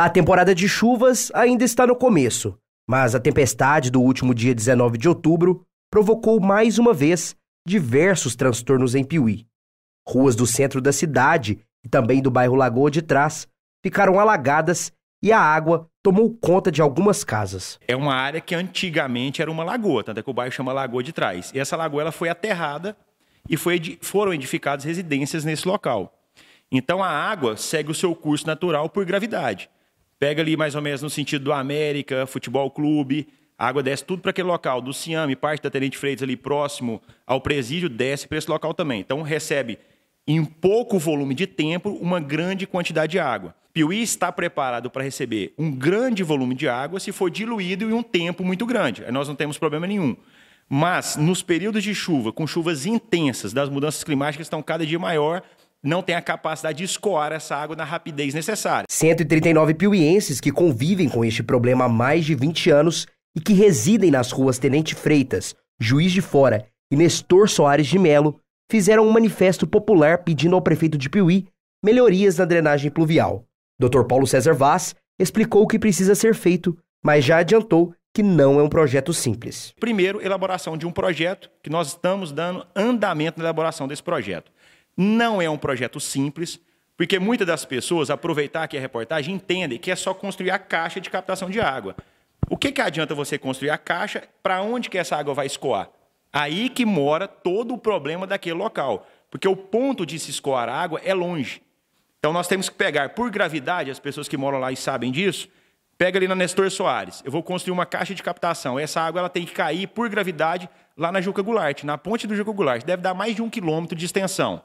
A temporada de chuvas ainda está no começo, mas a tempestade do último dia 19 de outubro provocou mais uma vez diversos transtornos em Piuí. Ruas do centro da cidade e também do bairro Lagoa de Trás ficaram alagadas e a água tomou conta de algumas casas. É uma área que antigamente era uma lagoa, tanto é que o bairro chama Lagoa de Trás. E essa lagoa ela foi aterrada e foi, foram edificadas residências nesse local. Então a água segue o seu curso natural por gravidade. Pega ali mais ou menos no sentido do América, Futebol Clube. A água desce tudo para aquele local. Do Ciame, parte da Tenente Freitas ali próximo ao presídio, desce para esse local também. Então recebe, em pouco volume de tempo, uma grande quantidade de água. Piuí está preparado para receber um grande volume de água se for diluído em um tempo muito grande. Nós não temos problema nenhum. Mas nos períodos de chuva, com chuvas intensas, das mudanças climáticas estão cada dia maior, não tem a capacidade de escoar essa água na rapidez necessária. 139 piuienses que convivem com este problema há mais de 20 anos e que residem nas ruas Tenente Freitas, Juiz de Fora e Nestor Soares de Melo fizeram um manifesto popular pedindo ao prefeito de Piuí melhorias na drenagem pluvial. Dr. Paulo César Vaz explicou o que precisa ser feito, mas já adiantou que não é um projeto simples. Primeiro, elaboração de um projeto que nós estamos dando andamento na elaboração desse projeto. Não é um projeto simples, porque muitas das pessoas, aproveitar aqui a reportagem, entendem que é só construir a caixa de captação de água. O que, que adianta você construir a caixa? Para onde que essa água vai escoar? Aí que mora todo o problema daquele local, porque o ponto de se escoar a água é longe. Então nós temos que pegar por gravidade, as pessoas que moram lá e sabem disso, pega ali na Nestor Soares. Eu vou construir uma caixa de captação. Essa água ela tem que cair por gravidade lá na Juca Goulart, na ponte do Juca Goulart. Deve dar mais de um quilômetro de extensão.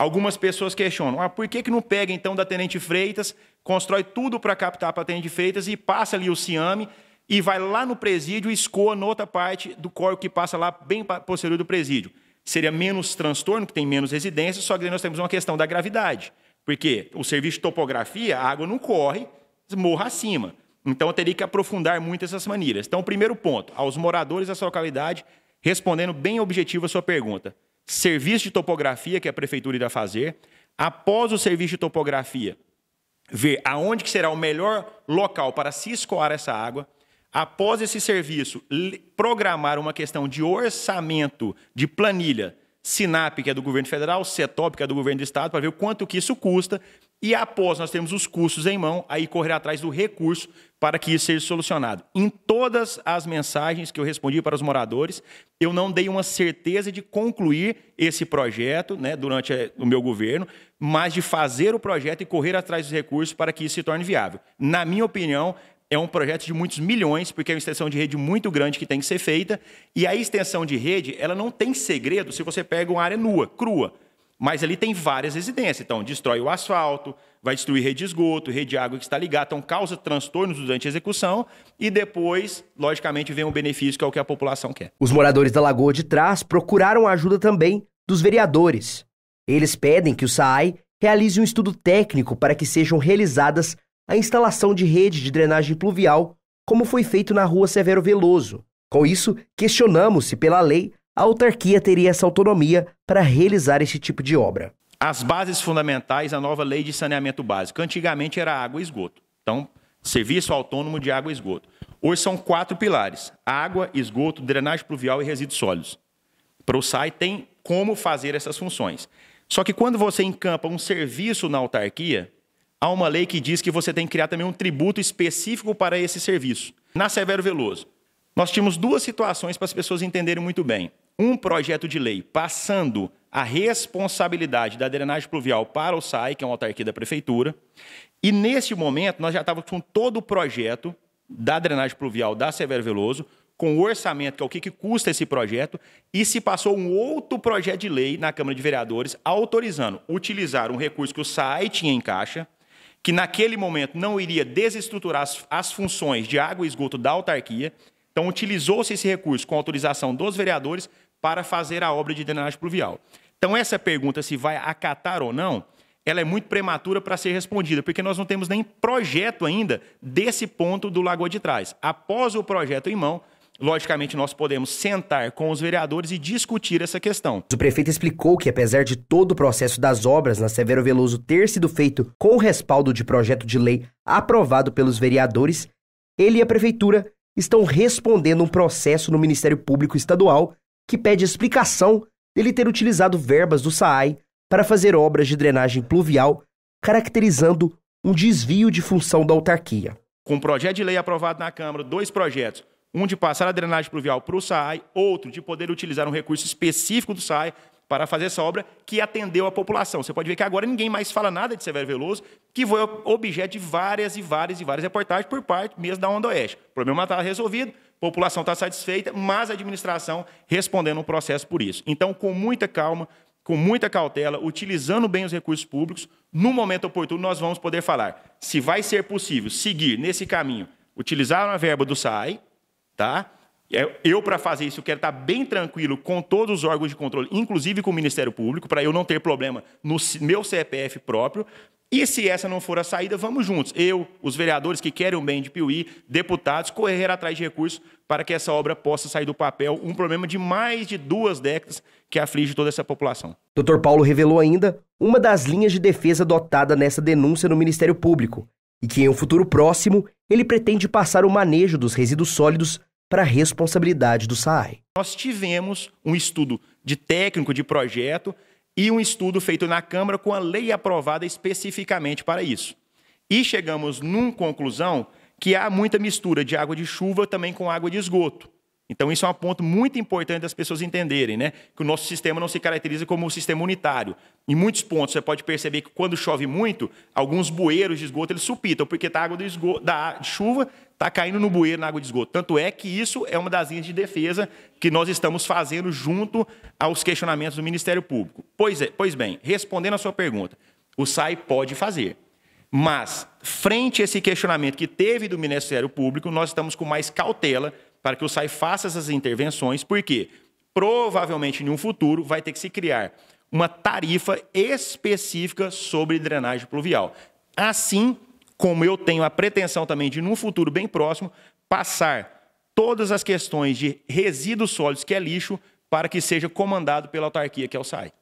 Algumas pessoas questionam: ah, por que, que não pega então da Tenente Freitas, constrói tudo para captar para a Tenente Freitas e passa ali o Ciame e vai lá no presídio e escoa noutra parte do corpo que passa lá bem posterior do presídio? Seria menos transtorno, que tem menos residência, só que nós temos uma questão da gravidade. Porque o serviço de topografia, a água não corre, morra acima. Então, eu teria que aprofundar muito essas maneiras. Então, primeiro ponto, aos moradores dessa localidade, respondendo bem objetivo a sua pergunta serviço de topografia que a prefeitura irá fazer, após o serviço de topografia, ver aonde que será o melhor local para se escoar essa água, após esse serviço, programar uma questão de orçamento de planilha, SINAP, que é do governo federal, CETOP, que é do governo do estado, para ver o quanto que isso custa e após nós temos os custos em mão, aí correr atrás do recurso para que isso seja solucionado. Em todas as mensagens que eu respondi para os moradores, eu não dei uma certeza de concluir esse projeto né, durante eh, o meu governo, mas de fazer o projeto e correr atrás dos recursos para que isso se torne viável. Na minha opinião, é um projeto de muitos milhões, porque é uma extensão de rede muito grande que tem que ser feita. E a extensão de rede, ela não tem segredo se você pega uma área nua, crua. Mas ali tem várias residências. Então, destrói o asfalto, vai destruir rede de esgoto, rede de água que está ligada, então causa transtornos durante a execução e depois, logicamente, vem o benefício que é o que a população quer. Os moradores da Lagoa de Trás procuraram a ajuda também dos vereadores. Eles pedem que o SAAI realize um estudo técnico para que sejam realizadas a instalação de rede de drenagem pluvial, como foi feito na rua Severo Veloso. Com isso, questionamos se pela lei a autarquia teria essa autonomia para realizar esse tipo de obra. As bases fundamentais da nova lei de saneamento básico. Antigamente era água e esgoto. Então, serviço autônomo de água e esgoto. Hoje são quatro pilares: água, esgoto, drenagem pluvial e resíduos sólidos. Para o SAI tem como fazer essas funções. Só que quando você encampa um serviço na autarquia, há uma lei que diz que você tem que criar também um tributo específico para esse serviço. Na Severo Veloso, nós tínhamos duas situações para as pessoas entenderem muito bem um projeto de lei passando a responsabilidade da drenagem pluvial para o SAI, que é uma autarquia da prefeitura, e nesse momento nós já estávamos com todo o projeto da drenagem pluvial da Severo Veloso, com o orçamento, que é o que, que custa esse projeto, e se passou um outro projeto de lei na Câmara de Vereadores autorizando utilizar um recurso que o SAI tinha em caixa, que naquele momento não iria desestruturar as, as funções de água e esgoto da autarquia, então utilizou-se esse recurso com autorização dos vereadores para fazer a obra de drenagem pluvial. Então, essa pergunta, se vai acatar ou não, ela é muito prematura para ser respondida, porque nós não temos nem projeto ainda desse ponto do Lagoa de Trás. Após o projeto em mão, logicamente nós podemos sentar com os vereadores e discutir essa questão. O prefeito explicou que apesar de todo o processo das obras na Severo Veloso ter sido feito com o respaldo de projeto de lei aprovado pelos vereadores, ele e a prefeitura estão respondendo um processo no Ministério Público Estadual que pede explicação dele ter utilizado verbas do SAAI para fazer obras de drenagem pluvial, caracterizando um desvio de função da autarquia. Com o projeto de lei aprovado na Câmara, dois projetos, um de passar a drenagem pluvial para o SAAI, outro de poder utilizar um recurso específico do SAAI para fazer essa obra que atendeu a população. Você pode ver que agora ninguém mais fala nada de Severo Veloso, que foi objeto de várias e várias e várias reportagens por parte mesmo da Onda Oeste. O problema está resolvido, a população está satisfeita, mas a administração respondendo um processo por isso. Então, com muita calma, com muita cautela, utilizando bem os recursos públicos, no momento oportuno nós vamos poder falar se vai ser possível seguir nesse caminho, utilizar a verba do SAI, tá? É, eu, para fazer isso, quero estar tá bem tranquilo com todos os órgãos de controle, inclusive com o Ministério Público, para eu não ter problema no meu CPF próprio, e se essa não for a saída, vamos juntos. Eu, os vereadores que querem o bem de Piuí, deputados, correr atrás de recursos para que essa obra possa sair do papel, um problema de mais de duas décadas que aflige toda essa população. Dr. Paulo revelou ainda uma das linhas de defesa adotada nessa denúncia no Ministério Público e que em um futuro próximo ele pretende passar o manejo dos resíduos sólidos para a responsabilidade do SAAI. Nós tivemos um estudo de técnico de projeto e um estudo feito na Câmara com a lei aprovada especificamente para isso. E chegamos numa conclusão que há muita mistura de água de chuva também com água de esgoto. Então, isso é um ponto muito importante das pessoas entenderem, né? Que o nosso sistema não se caracteriza como um sistema unitário. Em muitos pontos, você pode perceber que quando chove muito, alguns bueiros de esgoto eles supitam, porque tá a água do esgoto, da chuva está caindo no bueiro na água de esgoto. Tanto é que isso é uma das linhas de defesa que nós estamos fazendo junto aos questionamentos do Ministério Público. Pois, é, pois bem, respondendo à sua pergunta, o SAI pode fazer. Mas, frente a esse questionamento que teve do Ministério Público, nós estamos com mais cautela para que o SAI faça essas intervenções, porque provavelmente em um futuro vai ter que se criar uma tarifa específica sobre drenagem pluvial. Assim como eu tenho a pretensão também de, num futuro bem próximo, passar todas as questões de resíduos sólidos, que é lixo, para que seja comandado pela autarquia, que é o SAI.